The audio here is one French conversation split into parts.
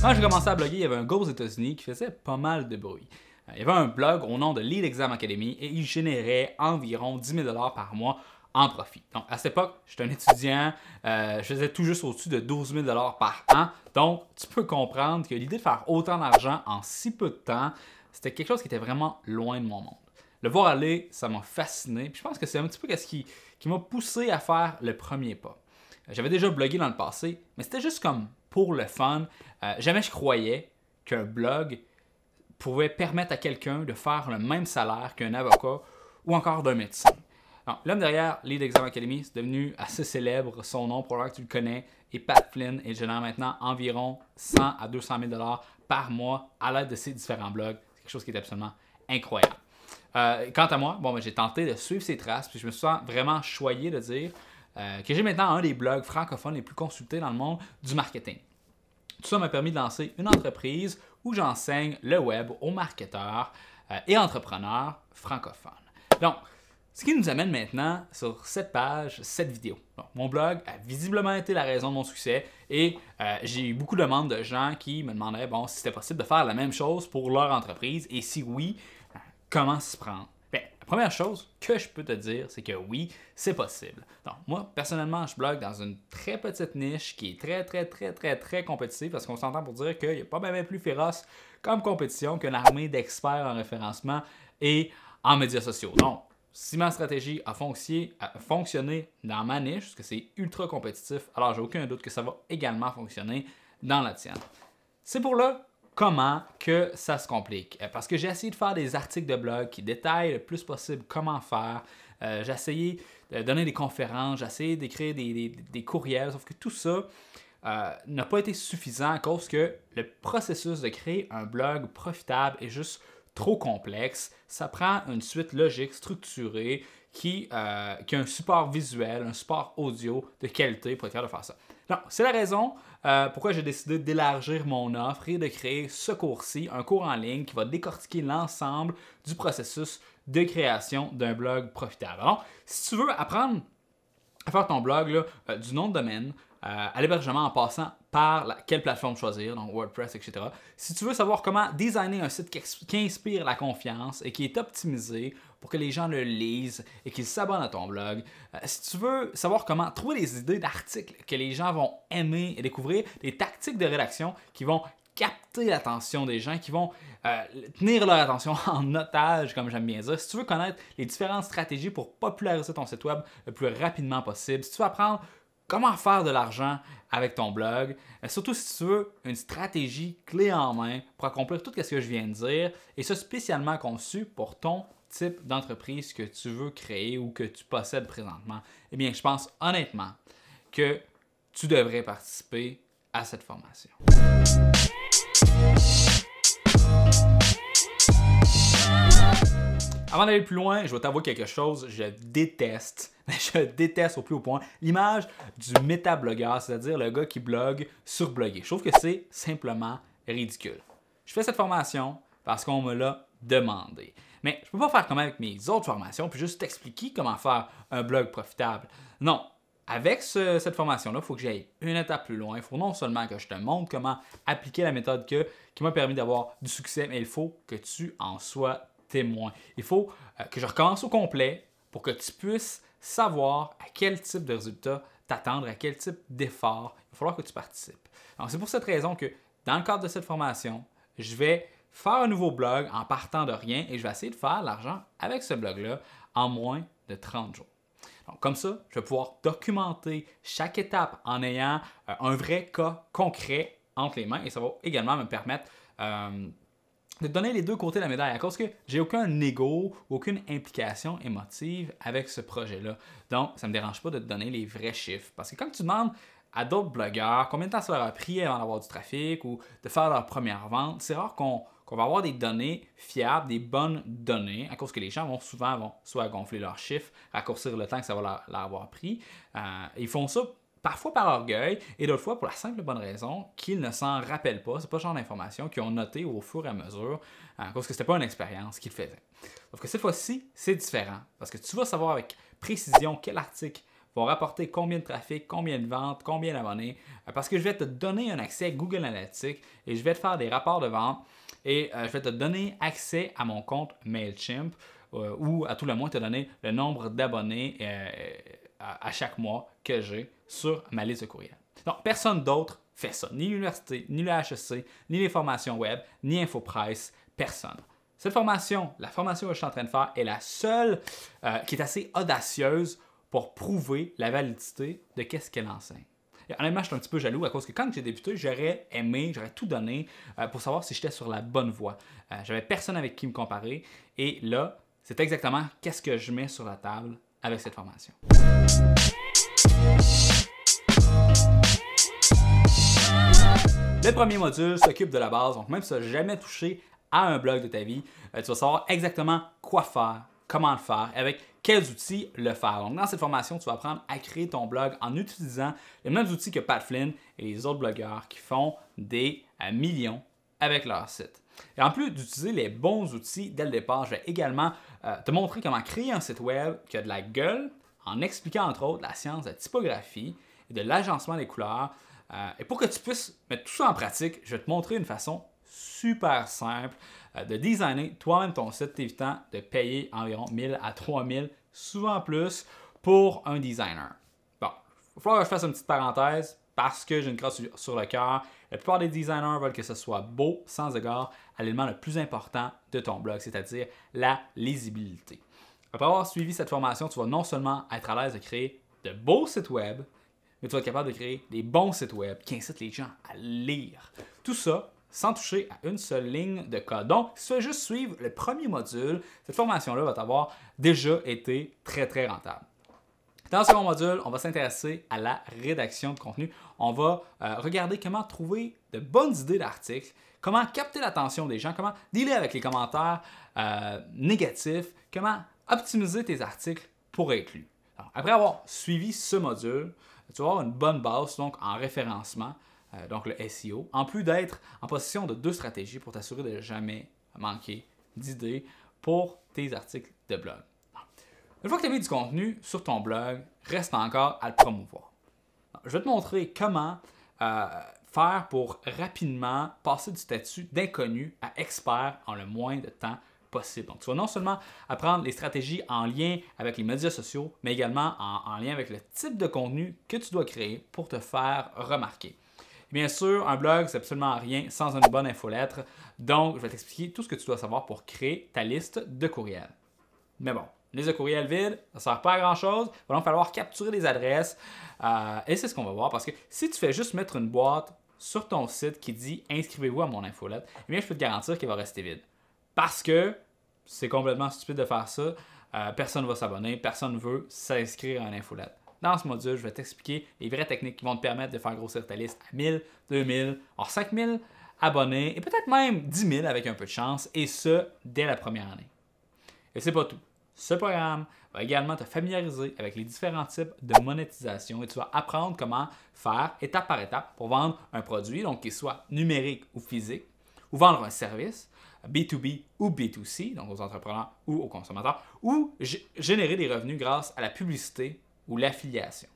Quand j'ai commencé à bloguer, il y avait un gars aux États-Unis qui faisait pas mal de bruit. Euh, il y avait un blog au nom de Lead Exam Academy et il générait environ 10 000 par mois en profit. Donc, à cette époque, j'étais un étudiant, euh, je faisais tout juste au-dessus de 12 000 par an. Donc, tu peux comprendre que l'idée de faire autant d'argent en si peu de temps, c'était quelque chose qui était vraiment loin de mon monde le voir aller, ça m'a fasciné. je pense que c'est un petit peu ce qui, m'a poussé à faire le premier pas. Euh, j'avais déjà blogué dans le passé, mais c'était juste comme pour le fun. Euh, jamais je croyais qu'un blog pouvait permettre à quelqu'un de faire le même salaire qu'un avocat ou encore d'un médecin. L'homme derrière Lead Exam Academy, c'est devenu assez célèbre. Son nom, probablement que tu le connais, est Pat Flynn et génère maintenant environ 100 à 200 000 par mois à l'aide de ses différents blogs. C'est quelque chose qui est absolument incroyable. Euh, quant à moi, bon, ben, j'ai tenté de suivre ses traces, puis je me sens vraiment choyé de dire euh, que j'ai maintenant un des blogs francophones les plus consultés dans le monde du marketing. Tout ça m'a permis de lancer une entreprise où j'enseigne le web aux marketeurs euh, et entrepreneurs francophones. Donc, ce qui nous amène maintenant sur cette page, cette vidéo. mon blog a visiblement été la raison de mon succès et j'ai eu beaucoup de demandes de gens qui me demandaient bon, si c'était possible de faire la même chose pour leur entreprise et si oui, comment s'y prendre? Bien, la première chose que je peux te dire, c'est que oui, c'est possible. Donc, moi, personnellement, je blogue dans une très petite niche qui est très, très, très, très, très compétitive parce qu'on s'entend pour dire qu'il n'y a pas même plus féroce comme compétition qu'une armée d'experts en référencement et en médias sociaux. Donc, si ma stratégie a, a fonctionné dans ma niche, parce que c'est ultra compétitif, alors j'ai aucun doute que ça va également fonctionner dans la tienne. C'est pour là comment que ça se complique. Euh, parce que j'ai essayé de faire des articles de blog qui détaillent le plus possible comment faire. Euh, j'ai essayé de donner des conférences, j'ai essayé d'écrire des, courriels, sauf que tout ça euh, n'a pas été suffisant à cause que le processus de créer un blog profitable est juste trop complexe. Ça prend une suite logique, structurée, qui, qui a un support visuel, un support audio de qualité pour être capable de faire ça. Non, c'est la raison euh, pourquoi j'ai décidé d'élargir mon offre et de créer ce cours-ci, un cours en ligne qui va décortiquer l'ensemble du processus de création d'un blog profitable. Alors, si tu veux apprendre à faire ton blog euh, du nom de domaine, euh, à l'hébergement en passant par la, quelle plateforme choisir, donc WordPress, etc. Si tu veux savoir comment designer un site qui inspire la confiance et qui est optimisé pour que les gens le lisent et qu'ils s'abonnent à ton blog. Euh, si tu veux savoir comment trouver des idées d'articles que les gens vont aimer et découvrir, des tactiques de rédaction qui vont capter l'attention des gens, qui vont euh, tenir leur attention en otage, comme j'aime bien dire. Si tu veux connaître les différentes stratégies pour populariser ton site web le plus rapidement possible, si tu veux apprendre comment faire de l'argent avec ton blog, euh, surtout si tu veux une stratégie clé en main pour accomplir tout ce que je viens de dire, et ce spécialement conçu pour ton type d'entreprise que tu veux créer ou que tu possèdes présentement, eh bien, je pense honnêtement que tu devrais participer à cette formation. Avant d'aller plus loin, je vais t'avouer quelque chose, je déteste, je déteste au plus haut point l'image du métablogueur, c'est-à-dire le gars qui blogue sur blogger. Je trouve que c'est simplement ridicule. Je fais cette formation parce qu'on me l'a demandé. Mais je peux pas faire comme avec mes autres formations, puis juste t'expliquer comment faire un blog profitable. Non, avec cette formation-là, il faut que j'aille une étape plus loin. Il faut non seulement que je te montre comment appliquer la méthode qui m'a permis d'avoir du succès, mais il faut que tu en sois témoin. Il faut euh, que je recommence au complet pour que tu puisses savoir à quel type de résultat t'attendre, à quel type d'effort il va falloir que tu participes. c'est pour cette raison que dans le cadre de cette formation, je vais faire un nouveau blog en partant de rien et je vais essayer de faire l'argent avec ce blog-là en moins de 30 jours. Donc, comme ça, je vais pouvoir documenter chaque étape en ayant euh, un vrai cas concret entre les mains et ça va également me permettre euh, de donner les deux côtés de la médaille à cause que j'ai aucun ego, aucune implication émotive avec ce projet-là. Donc, ça ne me dérange pas de te donner les vrais chiffres. Parce que quand tu demandes à d'autres blogueurs combien de temps ça leur a pris avant d'avoir du trafic ou de faire leur première vente, c'est rare qu'on qu'on va avoir des données fiables, des bonnes données, à cause que les gens vont souvent soit gonfler leurs chiffres, raccourcir le temps que ça va leur, avoir pris. Euh, ils font ça parfois par orgueil et d'autres fois pour la simple bonne raison qu'ils ne s'en rappellent pas. C'est pas le genre d'information qu'ils ont noté au fur et à mesure euh, à cause que c'était pas une expérience qu'ils faisaient. Sauf que cette fois-ci, c'est différent parce que tu vas savoir avec précision quel article vont rapporter combien de trafic, combien de ventes, combien d'abonnés euh, parce que je vais te donner un accès à Google Analytics et je vais te faire des rapports de vente et euh, je vais te donner accès à mon compte MailChimp euh, ou à tout le moins te donner le nombre d'abonnés euh, à, chaque mois que j'ai sur ma liste de courriel. Donc, personne d'autre fait ça. Ni l'université, ni le HEC, ni les formations web, ni InfoPrice, personne. Cette formation, la formation que je suis en train de faire, est la seule qui est assez audacieuse pour prouver la validité de ce qu'elle enseigne honnêtement, je suis un petit peu jaloux à cause que quand j'ai débuté, j'aurais aimé, j'aurais tout donné euh, pour savoir si j'étais sur la bonne voie. Euh, j'avais personne avec qui me comparer. Et là, c'est exactement qu'est-ce que je mets sur la table avec cette formation. Le premier module s'occupe de la base, donc même si tu n'as jamais touché à un blog de ta vie, euh, tu vas savoir exactement quoi faire, comment le faire, avec quels outils le faire. Donc, dans cette formation, tu vas apprendre à créer ton blog en utilisant les mêmes outils que Pat Flynn et les autres blogueurs qui font des euh, millions avec leur site. Et en plus d'utiliser les bons outils dès le départ, je vais également euh, te montrer comment créer un site web qui a de la gueule en expliquant entre autres la science de la typographie et de l'agencement des couleurs. Euh, et pour que tu puisses mettre tout ça en pratique, je vais te montrer une façon super simple de designer toi-même ton site, évitant de payer environ 1000 à 3000 souvent plus, pour un designer. Bon, il va que je fasse une petite parenthèse parce que j'ai une crosse sur le cœur. La plupart des designers veulent que ce soit beau sans égard à l'élément le plus important de ton blog, c'est-à-dire la lisibilité. Après avoir suivi cette formation, tu vas non seulement être à l'aise de créer de beaux sites web, mais tu vas être capable de créer des bons sites web qui incitent les gens à lire. Tout ça sans toucher à une seule ligne de code. Donc, si tu veux juste suivre le premier module, cette formation-là va t'avoir déjà été très, très rentable. Dans ce second module, on va s'intéresser à la rédaction de contenu. On va euh, regarder comment trouver de bonnes idées d'articles, comment capter l'attention des gens, comment dealer avec les commentaires euh, négatifs, comment optimiser tes articles pour être lus. après avoir suivi ce module, tu vas avoir une bonne base donc en référencement, euh, donc le SEO, en plus d'être en position de deux stratégies pour t'assurer de ne jamais manquer d'idées pour tes articles de blog. Une fois que tu as mis du contenu sur ton blog, reste encore à le promouvoir. Je vais te montrer comment euh, faire pour rapidement passer du statut d'inconnu à expert en le moins de temps possible. tu vas non seulement apprendre les stratégies en lien avec les médias sociaux, mais également en lien avec le type de contenu que tu dois créer pour te faire remarquer. Bien sûr, un blog, c'est absolument rien sans une bonne infolettre. Donc, je vais t'expliquer tout ce que tu dois savoir pour créer ta liste de courriels. Mais bon, liste de courriels vide, ça ne sert pas à grand-chose. Il va donc falloir capturer les adresses. Euh, et c'est ce qu'on va voir parce que si tu fais juste mettre une boîte sur ton site qui dit inscrivez-vous à mon infolettre », eh bien, je peux te garantir qu'elle va rester vide. Parce que c'est complètement stupide de faire ça. Euh, personne ne va s'abonner, personne ne veut s'inscrire à une infolette. Dans ce module, je vais t'expliquer les vraies techniques qui vont te permettre de faire grossir ta liste à 1000, 2000, alors 5000 abonnés et peut-être même 10 000 avec un peu de chance, et ce, dès la première année. Et c'est pas tout. Ce programme va également te familiariser avec les différents types de monétisation et tu vas apprendre comment faire étape par étape pour vendre un produit, donc qu'il soit numérique ou physique, ou vendre un service, B2B ou B2C, donc aux entrepreneurs ou aux consommateurs, ou générer des revenus grâce à la publicité ou l'affiliation.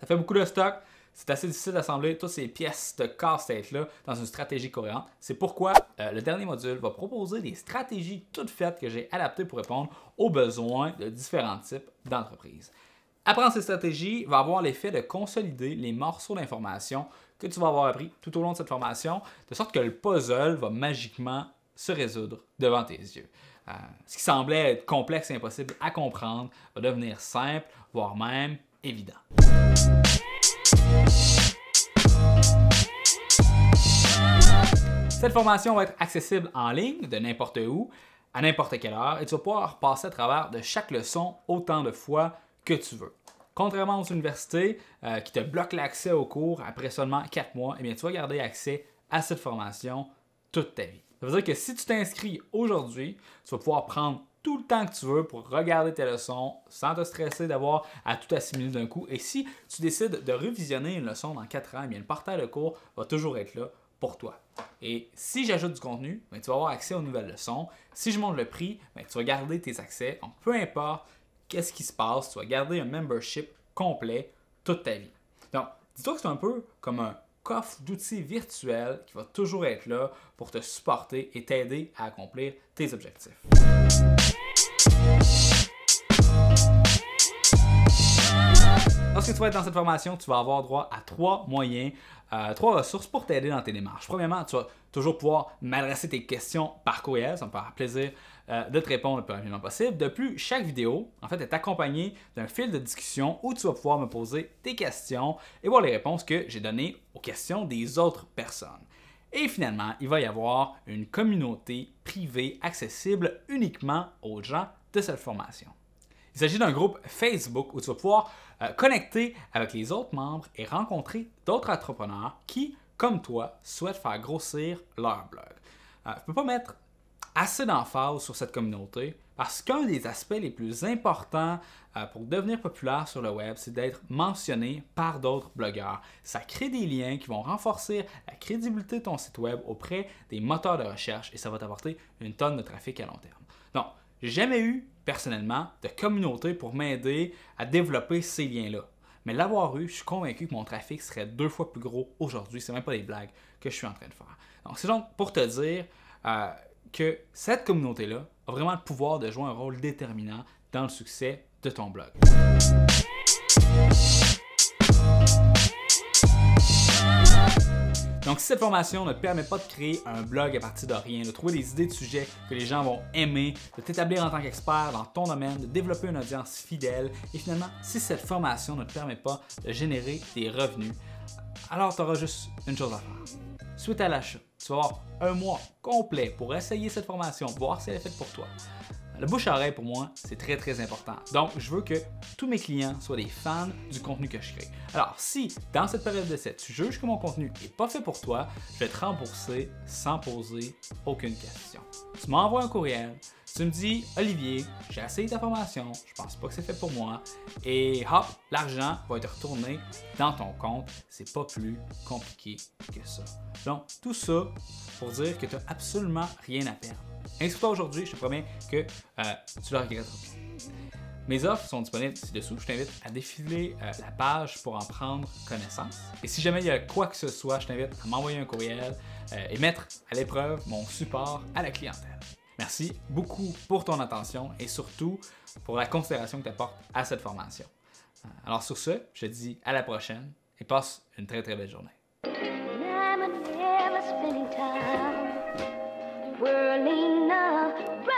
Ça fait beaucoup de stock. C'est assez difficile d'assembler toutes ces pièces de casse-tête-là dans une stratégie cohérente. C'est pourquoi euh, le dernier module va proposer des stratégies toutes faites que j'ai adaptées pour répondre aux besoins de différents types d'entreprises. Apprendre ces stratégies va avoir l'effet de consolider les morceaux d'informations que tu vas avoir appris tout au long de cette formation, de sorte que le puzzle va magiquement se résoudre devant tes yeux ce qui semblait être complexe et impossible à comprendre va devenir simple, voire même évident. Cette formation va être accessible en ligne de n'importe où, à n'importe quelle heure, et tu vas pouvoir passer à travers de chaque leçon autant de fois que tu veux. Contrairement aux universités euh, qui te bloquent l'accès aux cours après seulement 4 mois, eh bien, tu vas garder accès à cette formation toute ta vie. Ça veut dire que si tu t'inscris aujourd'hui, tu vas pouvoir prendre tout le temps que tu veux pour regarder tes leçons sans te stresser d'avoir à tout assimiler d'un coup. Et si tu décides de révisionner une leçon dans 4 ans, eh bien, le partage de cours va toujours être là pour toi. Et si j'ajoute du contenu, ben, tu vas avoir accès aux nouvelles leçons. Si je monte le prix, ben, tu vas garder tes accès. Donc, peu importe qu'est-ce qui se passe, tu vas garder un membership complet toute ta vie. Donc, dis-toi que c'est un peu comme un coffre d'outils virtuels qui va toujours être là pour te supporter et t'aider à accomplir tes objectifs. Lorsque tu vas être dans cette formation, tu vas avoir droit à trois moyens, euh, trois ressources pour t'aider dans tes démarches. Premièrement, tu vas toujours pouvoir m'adresser tes questions par courriel, ça me fera plaisir euh, de te répondre le plus rapidement possible. De plus, chaque vidéo, en fait, est accompagnée d'un fil de discussion où tu vas pouvoir me poser tes questions et voir les réponses que j'ai données aux questions des autres personnes. Et finalement, il va y avoir une communauté privée accessible uniquement aux gens de cette formation. Il s'agit d'un groupe Facebook où tu vas pouvoir euh, connecter avec les autres membres et rencontrer d'autres entrepreneurs qui, comme toi, souhaitent faire grossir leur blog. Euh, je peux pas mettre assez d'emphase sur cette communauté parce qu'un des aspects les plus importants euh, pour devenir populaire sur le web, c'est d'être mentionné par d'autres blogueurs. Ça crée des liens qui vont renforcer la crédibilité de ton site web auprès des moteurs de recherche et ça va t'apporter une tonne de trafic à long terme. Donc, j'ai jamais eu personnellement de communauté pour m'aider à développer ces liens-là. Mais l'avoir eu, je suis convaincu que mon trafic serait deux fois plus gros aujourd'hui. C'est même pas des blagues que je suis en train de faire. Donc, c'est donc pour te dire, euh, que cette communauté-là a vraiment le pouvoir de jouer un rôle déterminant dans le succès de ton blog. Donc, si cette formation ne te permet pas de créer un blog à partir de rien, de trouver des idées de sujets que les gens vont aimer, de t'établir en tant qu'expert dans ton domaine, de développer une audience fidèle, et finalement, si cette formation ne te permet pas de générer des revenus, alors tu auras juste une chose à faire suite à l'achat. Tu vas avoir un mois complet pour essayer cette formation, voir si elle est faite pour toi. La bouche à oreille, pour moi, c'est très, très important. Donc, je veux que tous mes clients soient des fans du contenu que je crée. Alors, si dans cette période de 7, tu juges que mon contenu n'est pas fait pour toi, je vais te rembourser sans poser aucune question. Tu m'envoies un courriel, tu me dis, Olivier, j'ai essayé ta formation, je pense pas que c'est fait pour moi, et hop, l'argent va être retourné dans ton compte. C'est pas plus compliqué que ça. Donc, tout ça pour dire que tu n'as absolument rien à perdre. Inscris-toi aujourd'hui, je te promets que euh, tu le regretteras. Mes offres sont disponibles ci-dessous. Je t'invite à défiler euh, la page pour en prendre connaissance. Et si jamais il y a quoi que ce soit, je t'invite à m'envoyer un courriel euh, et mettre à l'épreuve mon support à la clientèle. Merci beaucoup pour ton attention et surtout pour la considération que tu apportes à cette formation. Alors sur ce, je te dis à la prochaine et passe une très très belle journée. whirling up.